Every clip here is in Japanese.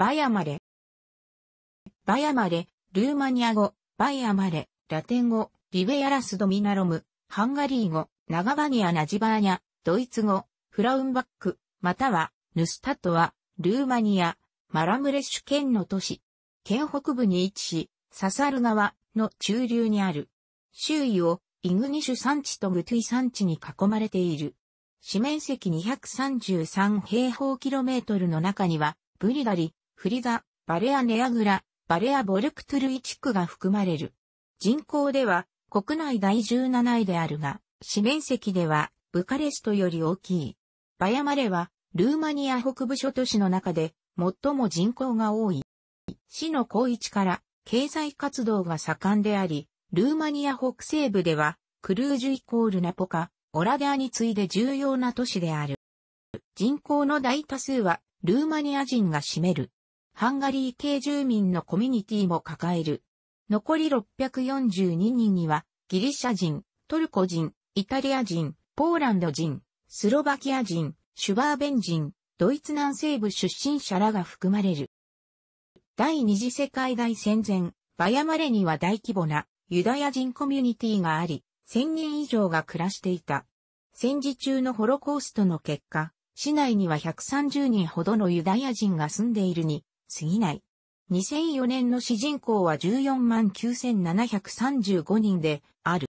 バヤマレ。バヤマレ、ルーマニア語、バイアマレ、ラテン語、リベアラスドミナロム、ハンガリー語、ナガバニアナジバーニャ、ドイツ語、フラウンバック、または、ヌスタトは、ルーマニア、マラムレッシュ県の都市、県北部に位置し、ササル川の中流にある。周囲をイグニシュ山地とグトゥイ山地に囲まれている。市面積233平方キロメートルの中には、ブリダリ、フリザ、バレアネアグラ、バレアボルクトゥルイ地区が含まれる。人口では国内第17位であるが、市面積ではブカレストより大きい。バヤマレはルーマニア北部諸都市の中で最も人口が多い。市の高域から経済活動が盛んであり、ルーマニア北西部ではクルージュイコールナポカ、オラデアに次いで重要な都市である。人口の大多数はルーマニア人が占める。ハンガリー系住民のコミュニティも抱える。残り642人には、ギリシャ人、トルコ人、イタリア人、ポーランド人、スロバキア人、シュバーベン人、ドイツ南西部出身者らが含まれる。第二次世界大戦前、バヤマレには大規模なユダヤ人コミュニティがあり、1000人以上が暮らしていた。戦時中のホロコーストの結果、市内には130人ほどのユダヤ人が住んでいるに過ぎない。2004年の主人口は14万9735人である。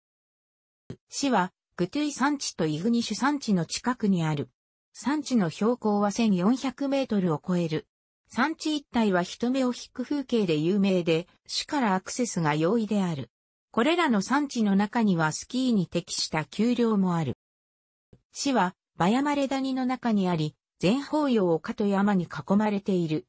市は、グトゥイ山地とイグニシュ山地の近くにある。山地の標高は1400メートルを超える。山地一帯は人目を引く風景で有名で、市からアクセスが容易である。これらの山地の中にはスキーに適した丘陵もある。市は、バヤマレ谷の中にあり、全方葉を加と山に囲まれている。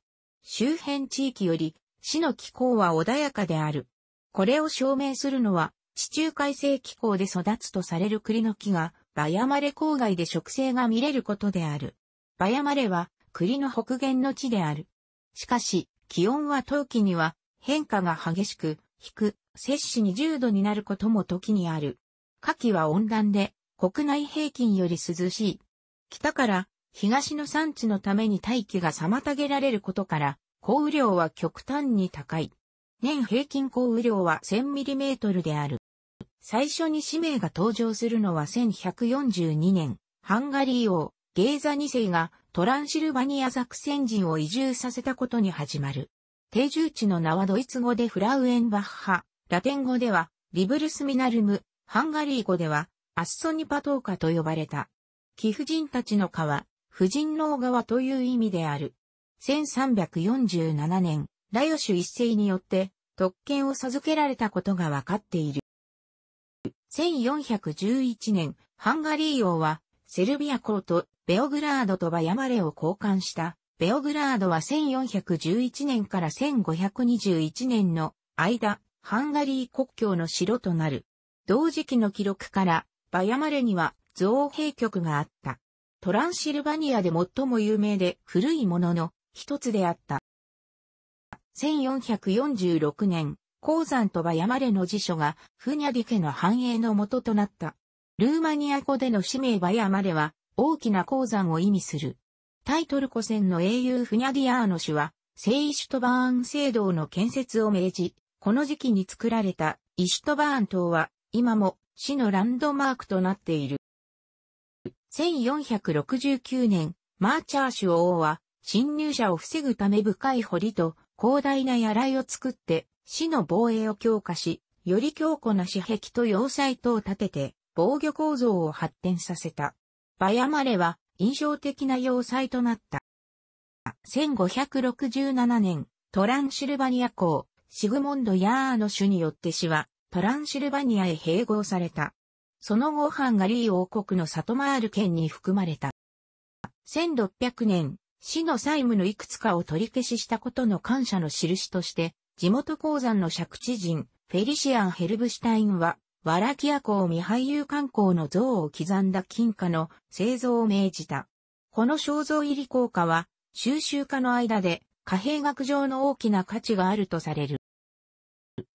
周辺地域より、市の気候は穏やかである。これを証明するのは、地中海性気候で育つとされる栗の木が、バヤマレ郊外で植生が見れることである。バヤマレは、栗の北限の地である。しかし、気温は冬季には変化が激しく、低、摂氏20度になることも時にある。夏季は温暖で、国内平均より涼しい。北から東の産地のために大気が妨げられることから、降雨量は極端に高い。年平均降雨量は 1000mm である。最初に氏名が登場するのは1142年、ハンガリー王、ゲーザ2世がトランシルバニア作戦人を移住させたことに始まる。定住地の名はドイツ語でフラウエンバッハ、ラテン語ではリブルスミナルム、ハンガリー語ではアッソニパトーカと呼ばれた。貴婦人たちの川、婦人老側という意味である。1347年、ラヨシュ一世によって特権を授けられたことがわかっている。1411年、ハンガリー王はセルビア公とベオグラードとバヤマレを交換した。ベオグラードは1411年から1521年の間、ハンガリー国境の城となる。同時期の記録から、バヤマレには造幣局があった。トランシルバニアで最も有名で古いものの一つであった。1446年、鉱山とバヤマレの辞書がフニャディ家の繁栄の元となった。ルーマニア語での使命バヤマレは大きな鉱山を意味する。タイトル古戦の英雄フニャディアーノ氏は、聖イシュトバーン聖堂の建設を命じ、この時期に作られたイシュトバーン島は今も市のランドマークとなっている。1469年、マーチャーシュ王は、侵入者を防ぐため深い堀と広大な野来を作って、市の防衛を強化し、より強固な死壁と要塞とを建てて、防御構造を発展させた。バヤマレは印象的な要塞となった。1567年、トランシルバニア港、シグモンド・ヤーの主によって市は、トランシルバニアへ併合された。その後ハンガリー王国のサトマール県に含まれた。1600年、市の債務のいくつかを取り消ししたことの感謝の印として、地元鉱山の借地人、フェリシアン・ヘルブシュタインは、ワラキア港未俳優観光の像を刻んだ金貨の製造を命じた。この肖像入り硬貨は、収集家の間で貨幣学上の大きな価値があるとされる。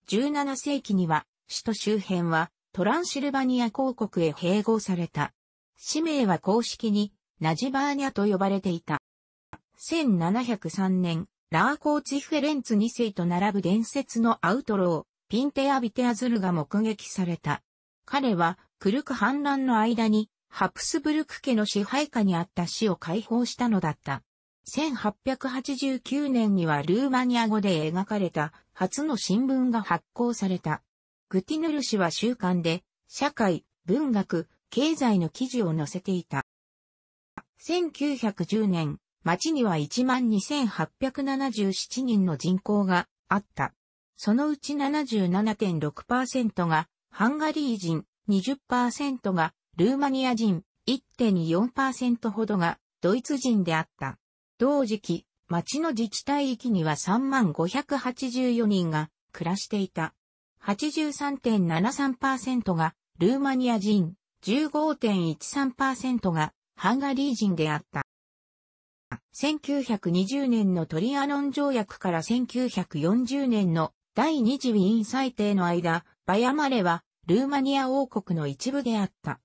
17世紀には、首都周辺はトランシルバニア公国へ併合された。氏名は公式にナジバーニャと呼ばれていた。1703年、ラーコーチィフェレンツ2世と並ぶ伝説のアウトロー、ピンテア・ビテアズルが目撃された。彼は、クルク反乱の間に、ハプスブルク家の支配下にあった死を解放したのだった。1889年にはルーマニア語で描かれた初の新聞が発行された。グティヌル氏は週刊で、社会、文学、経済の記事を載せていた。1910年、町には12,877人の人口があった。そのうち77.6%がハンガリー人、20%がルーマニア人、1.24%ほどがドイツ人であった。同時期、町の自治体域には3584人が暮らしていた。83.73%がルーマニア人、15.13%がハンガリー人であった。1920年のトリアノン条約から1940年の第二次ウィーン裁定の間、バヤマレはルーマニア王国の一部であった。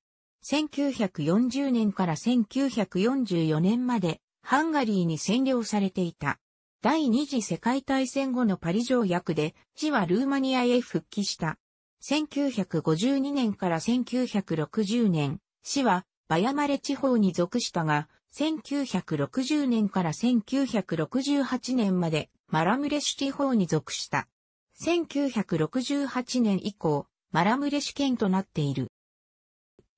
1940年から1944年までハンガリーに占領されていた。第二次世界大戦後のパリ条約で、地はルーマニアへ復帰した。1952年から1960年、市はバヤマレ地方に属したが、1960年から1968年までマラムレシュ地方に属した。1968年以降、マラムレシュ県となっている。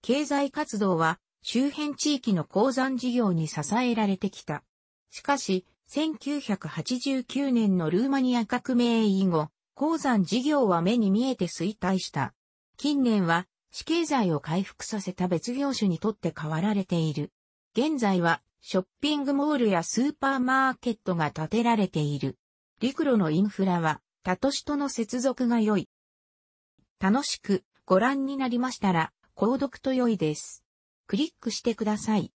経済活動は周辺地域の鉱山事業に支えられてきた。しかし、1989年のルーマニア革命以後、鉱山事業は目に見えて衰退した。近年は、市経済を回復させた別業種にとって変わられている。現在は、ショッピングモールやスーパーマーケットが建てられている。陸路のインフラは、他都市との接続が良い。楽しくご覧になりましたら、購読と良いです。クリックしてください。